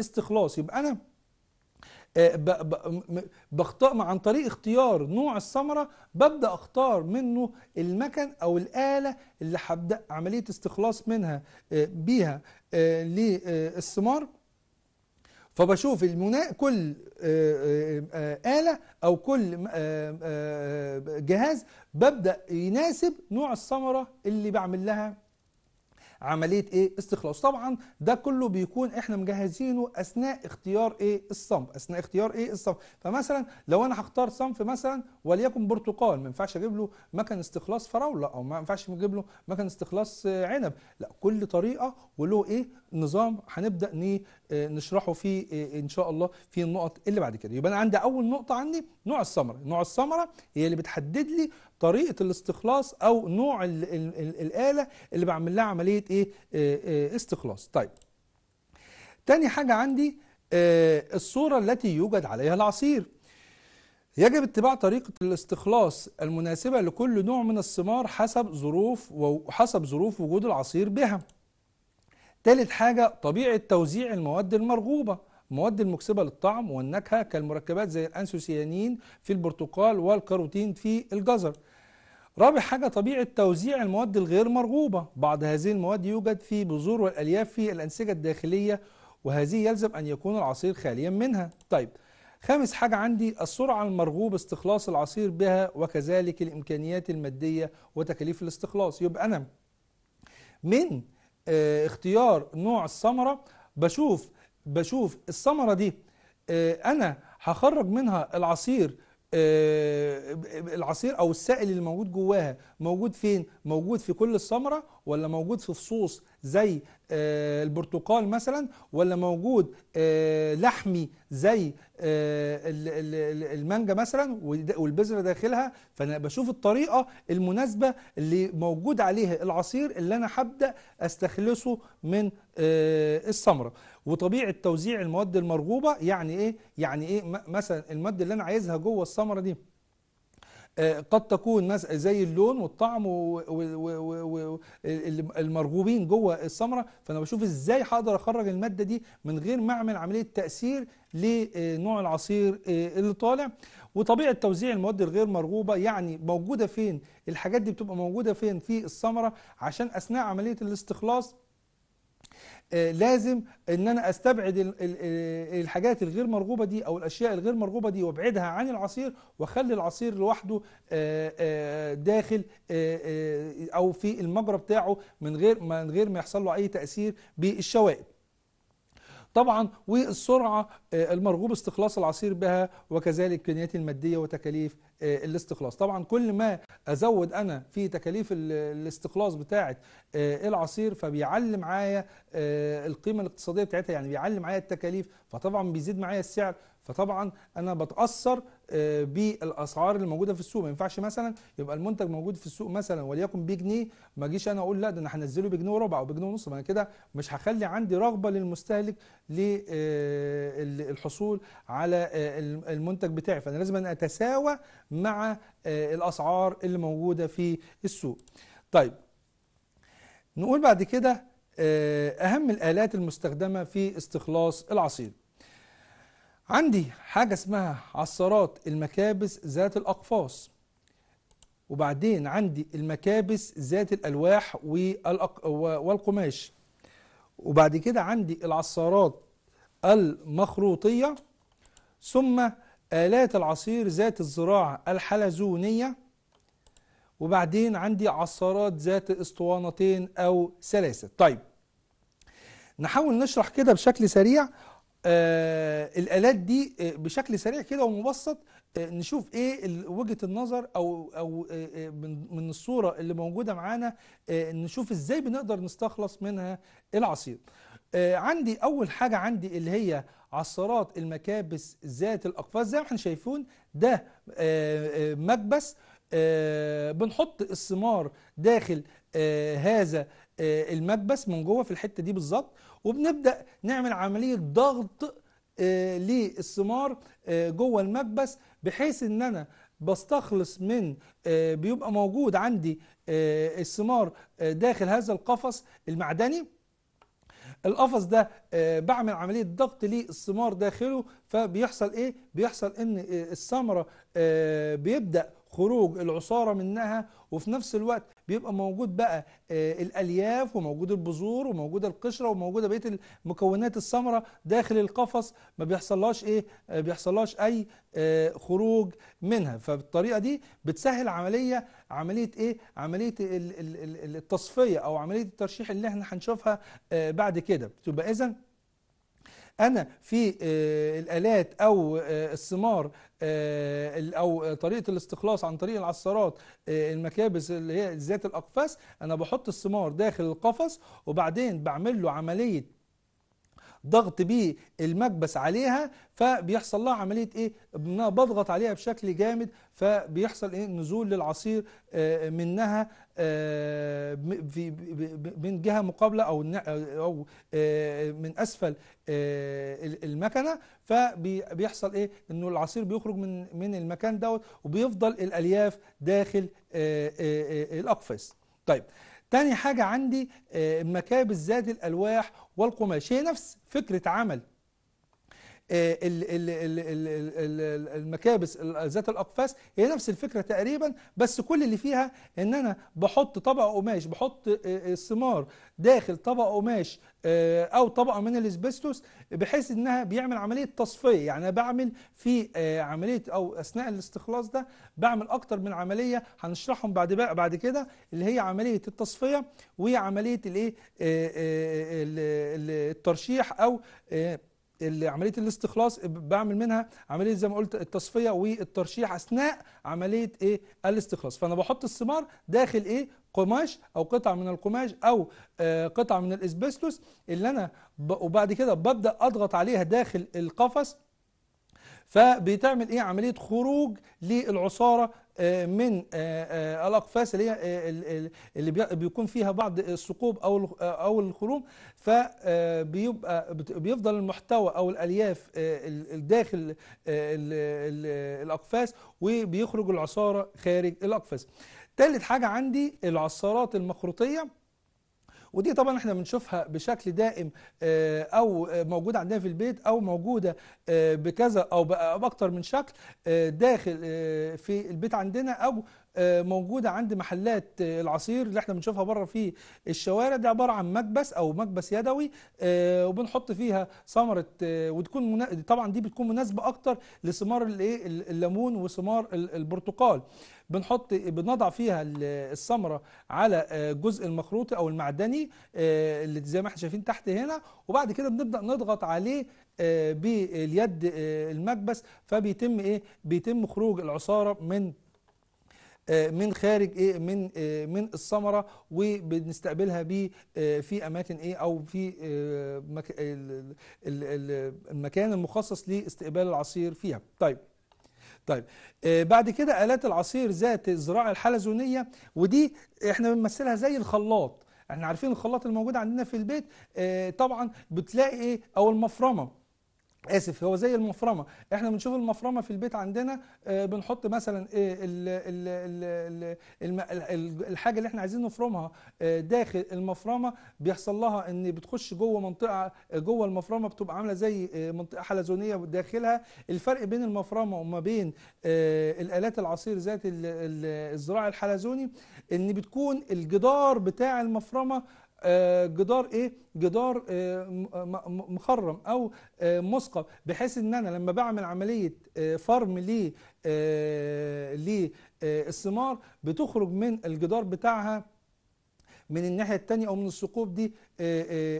Speaker 1: استخلاص يبقى أنا آه، بختار عن طريق اختيار نوع الثمره ببدا اختار منه المكن او الاله اللي هبدا عمليه استخلاص منها آه، بيها آه، للثمار فبشوف المناء كل آلة أو كل جهاز ببدأ يناسب نوع الثمرة اللي بعمل لها عمليه ايه استخلاص طبعا ده كله بيكون احنا مجهزينه اثناء اختيار ايه الصنف اثناء اختيار ايه الصنف فمثلا لو انا هختار صنف مثلا وليكن برتقال ما ينفعش اجيب له مكن استخلاص فراوله او ما ينفعش أجيب له مكن استخلاص عنب لا كل طريقه وله ايه نظام هنبدا آه، نشرحه في آه، ان شاء الله في النقط اللي بعد كده يبقى انا عندي اول نقطه عندي نوع الثمره نوع الثمره هي اللي بتحدد لي طريقه الاستخلاص او نوع الاله اللي بعمل لها عمليه ايه آه، استخلاص طيب تاني حاجه عندي الصوره التي يوجد عليها العصير يجب اتباع طريقة الاستخلاص المناسبة لكل نوع من الثمار حسب ظروف وحسب ظروف وجود العصير بها تالت حاجة طبيعة توزيع المواد المرغوبة المواد المكسبة للطعم والنكهة كالمركبات زي الأنسوسيانين في البرتقال والكاروتين في الجزر رابع حاجة طبيعة توزيع المواد الغير مرغوبة بعض هذه المواد يوجد في بذور والألياف في الأنسجة الداخلية وهذه يلزم أن يكون العصير خاليا منها طيب خامس حاجة عندي السرعة المرغوب استخلاص العصير بها وكذلك الإمكانيات المادية وتكاليف الاستخلاص يبقى أنا من آه، اختيار نوع الثمره بشوف بشوف الثمره دي آه، انا هخرج منها العصير آه، العصير او السائل اللي موجود جواها موجود فين موجود في كل الثمره ولا موجود في فصوص زي آه، البرتقال مثلا ولا موجود آه، لحمي زي آه، المانجا مثلا والبذره داخلها فانا بشوف الطريقه المناسبه اللي موجود عليها العصير اللي انا هبدا استخلصه من الثمره وطبيعه توزيع المواد المرغوبه يعني ايه يعني ايه مثلا الماده اللي انا عايزها جوه الثمره دي آه، قد تكون زي اللون والطعم والمرغوبين جوه الثمره فانا بشوف ازاي هقدر اخرج الماده دي من غير ما اعمل عمليه تاثير لنوع آه، العصير آه، اللي طالع وطبيعه توزيع المواد الغير مرغوبه يعني موجوده فين الحاجات دي بتبقى موجوده فين في الثمره عشان اثناء عمليه الاستخلاص آه، لازم ان انا استبعد الحاجات الغير مرغوبه دي او الاشياء الغير مرغوبه دي وابعدها عن العصير واخلي العصير لوحده آه، آه، داخل او في المجرى بتاعه من غير من غير ما يحصل له اي تاثير بالشوائب طبعا والسرعه آه، المرغوب استخلاص العصير بها وكذلك الامكانيات الماديه وتكاليف آه، الاستخلاص طبعا كل ما ازود انا في تكاليف الاستخلاص بتاعه آه، العصير فبيعلي معايا القيمه الاقتصاديه بتاعتها يعني بيعلي معايا التكاليف فطبعا بيزيد معايا السعر فطبعا انا بتاثر آه، بالاسعار اللي موجوده في السوق ما ينفعش مثلا يبقى المنتج موجود في السوق مثلا وليكن بجنيه ما اجيش انا اقول لا ده انا هنزله بجنيه وربع او بجنيه ونص ما انا كده مش هخلي عندي رغبه للمستهلك للحصول آه، على آه، المنتج بتاعي فانا لازم أن اتساوى مع الاسعار اللي موجوده في السوق طيب نقول بعد كده اهم الالات المستخدمه في استخلاص العصير عندي حاجة اسمها عصارات المكابس ذات الأقفاص وبعدين عندي المكابس ذات الألواح والقماش وبعد كده عندي العصارات المخروطية ثم آلات العصير ذات الزراعة الحلزونية وبعدين عندي عصارات ذات اسطوانتين أو سلاسل طيب نحاول نشرح كده بشكل سريع آه الالات دي آه، بشكل سريع كده ومبسط آه نشوف ايه وجهه النظر او او آه،, آه من, من الصوره اللي موجوده معانا آه، نشوف ازاي بنقدر نستخلص منها العصير عندي اول حاجه عندي اللي هي عصارات المكابس ذات الاقفاص زي ما احنا شايفون ده مكبس بنحط الثمار داخل هذا المكبس من جوه في الحته دي بالظبط وبنبدأ نعمل عملية ضغط آه، للثمار آه، جوه المكبس بحيث ان انا بستخلص من آه، بيبقى موجود عندي الثمار داخل هذا القفص المعدني القفص ده بعمل عملية ضغط للثمار داخله فبيحصل ايه؟ بيحصل ان الثمرة بيبدأ خروج العصارة منها وفي نفس الوقت بيبقى موجود بقى آه، الالياف وموجود البذور وموجوده القشره وموجوده بقيه المكونات السمراء داخل القفص ما بيحصلهاش ايه ما آه، بيحصلهاش اي آه، خروج منها فبالطريقه دي بتسهل عمليه عمليه ايه عمليه التصفيه او عمليه الترشيح اللي احنا هنشوفها بعد كده تبقى اذا انا في آه، الالات او آه، الثمار آه، او طريقه الاستخلاص عن طريق العصارات المكابس اللي هي ذات الاقفاص انا بحط الثمار داخل القفص وبعدين بعمل له عمليه ضغط بيه المكبس عليها فبيحصل لها عمليه ايه؟ انها بضغط عليها بشكل جامد فبيحصل ايه؟ نزول للعصير منها آه، في من جهه مقابله او او آه، من اسفل آه، المكنه فبيحصل ايه انه العصير بيخرج من من المكان دوت وبيفضل الالياف داخل الاقفاص طيب تاني حاجه عندي مكابس ذات الالواح والقماش هي نفس فكره عمل آه، المكابس ذات الاقفاص هي نفس الفكره تقريبا بس كل اللي فيها ان انا بحط طبق قماش بحط آه، آه، السمار داخل طبق قماش او طبقه من الاسبستوس بحيث انها بيعمل عمليه تصفيه يعني انا بعمل في عمليه او اثناء الاستخلاص ده بعمل اكتر من عمليه هنشرحهم بعد بعد كده اللي هي عمليه التصفيه وعمليه الايه الترشيح او عمليه الاستخلاص بعمل منها عمليه زي ما قلت التصفيه والترشيح اثناء عمليه ايه الاستخلاص فانا بحط الثمار داخل ايه قماش او قطعه من القماش او آه، قطعه من الاسبستوس اللي انا وبعد كده ببدا اضغط عليها داخل القفص فبتعمل ايه عمليه خروج للعصاره من آه، آه، الاقفاص اللي هي آه، اللي بيكون فيها بعض الثقوب او او الخروم فبيبقى بيفضل المحتوى او الالياف داخل الاقفاص وبيخرج العصاره خارج الاقفاص ثالث حاجه عندي العصارات المخروطيه ودي طبعا احنا بنشوفها بشكل دائم آه، او موجوده عندنا في البيت او موجوده آه، بكذا او باكتر من شكل آه، داخل في البيت عندنا او آه، موجوده عند محلات آه، العصير اللي احنا بنشوفها بره في الشوارع دي عباره عن مكبس او مكبس يدوي آه، وبنحط فيها ثمره وتكون منا... طبعا دي بتكون مناسبه اكتر لثمار الايه الليمون وثمار البرتقال بنحط بنضع فيها الثمره على الجزء المخروطي او المعدني اللي زي ما احنا شايفين تحت هنا وبعد كده بنبدا نضغط عليه باليد المكبس فبيتم ايه بيتم خروج العصاره من آه، من خارج ايه من آه، من الثمره وبنستقبلها ب آه، في اماكن ايه او في المكان المخصص لاستقبال العصير فيها طيب طيب بعد كده آلات العصير ذات الزراعة الحلزونية ودي احنا بنمثلها زي الخلاط احنا عارفين الخلاط الموجود عندنا في البيت طبعا بتلاقي ايه او المفرمه اسف هو زي المفرمه احنا بنشوف المفرمه في البيت عندنا آه، بنحط مثلا إيه، الحاجه اللي احنا عايزين نفرمها آه، داخل المفرمه بيحصل لها ان بتخش جوه منطقه آه، جوه المفرمه بتبقى عامله زي منطقه حلزونيه داخلها الفرق بين المفرمه وما بين الالات العصير ذات الزراعه الحلزوني ان بتكون الجدار بتاع المفرمه آه، جدار ايه جدار آه، آه، مخرم او مثقب بحيث ان انا لما بعمل عمليه فرم ليه للثمار بتخرج من الجدار بتاعها من الناحية التانية أو من الثقوب دي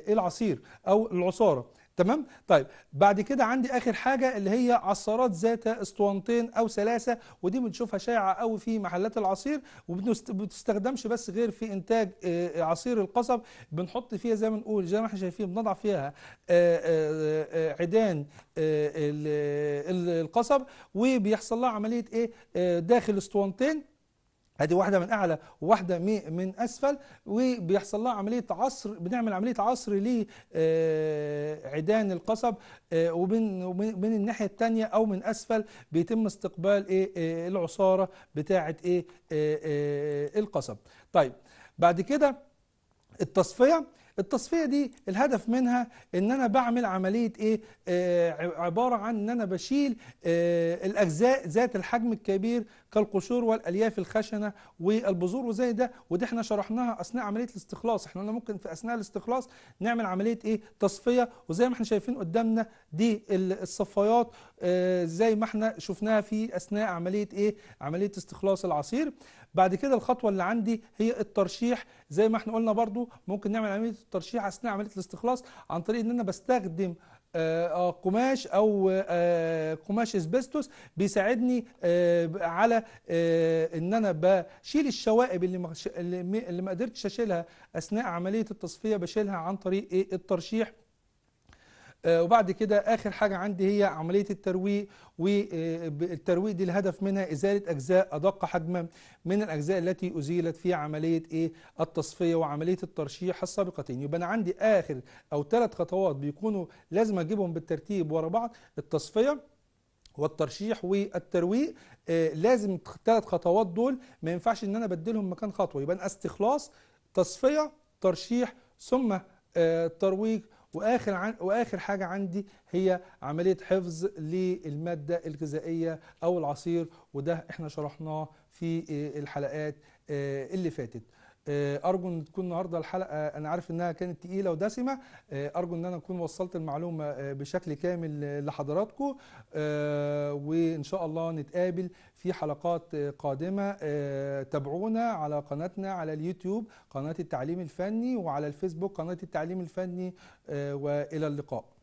Speaker 1: العصير أو العصارة تمام طيب بعد كده عندي اخر حاجه اللي هي عصارات ذات اسطوانتين او ثلاثه ودي بنشوفها شائعه قوي في محلات العصير وبتستخدمش بس غير في انتاج آه، آه، عصير القصب بنحط فيها زي ما نقول زي ما احنا شايفين بنضع فيها آه، عيدان القصب وبيحصل لها عمليه ايه داخل اسطوانتين هذه واحدة من أعلى وواحدة من أسفل وبيحصل لها عملية عصر بنعمل عملية عصر لعيدان آه، القصب آه، ومن من الناحية الثانية أو من أسفل بيتم استقبال إيه آه، العصارة بتاعة إيه القصب طيب بعد كده التصفية التصفيه دي الهدف منها ان انا بعمل عمليه ايه عباره عن ان انا بشيل الاجزاء ذات الحجم الكبير كالقشور والالياف الخشنه والبذور وزي ده ودي احنا شرحناها اثناء عمليه الاستخلاص احنا قلنا ممكن في اثناء الاستخلاص نعمل عمليه ايه تصفيه وزي ما احنا شايفين قدامنا دي الصفايات آه، زي ما احنا شفناها في اثناء عمليه ايه عمليه استخلاص العصير بعد كده الخطوه اللي عندي هي الترشيح زي ما احنا قلنا برضو ممكن نعمل عمليه الترشيح اثناء عمليه الاستخلاص عن طريق ان انا بستخدم آه، آه، قماش او آه، قماش اسبستوس بيساعدني على ان انا بشيل الشوائب اللي اللي ما قدرتش اشيلها اثناء عمليه التصفيه بشيلها عن طريق إيه؟ الترشيح آه، وبعد كده اخر حاجه عندي هي عمليه الترويق والترويق آه، دي الهدف منها ازاله اجزاء ادق حجما من الاجزاء التي ازيلت في عمليه ايه التصفيه وعمليه الترشيح السابقتين يبقى انا عندي اخر او ثلاث خطوات بيكونوا لازم اجيبهم بالترتيب ورا بعض التصفيه والترشيح والترويق آه لازم ثلاث خطوات دول ما ينفعش ان انا بدلهم مكان خطوه يبقى استخلاص تصفيه ترشيح ثم آه ترويق واخر عن واخر حاجه عندي هي عمليه حفظ للماده الغذائيه او العصير وده احنا شرحناه في آه، الحلقات آه، اللي فاتت آه، ارجو ان تكون النهارده الحلقه انا عارف انها كانت تقيله ودسمه ارجو ان انا اكون وصلت المعلومه بشكل كامل لحضراتكم وان شاء الله نتقابل في حلقات قادمة آه، تابعونا على قناتنا على اليوتيوب قناة التعليم الفني وعلى الفيسبوك قناة التعليم الفني آه، وإلى اللقاء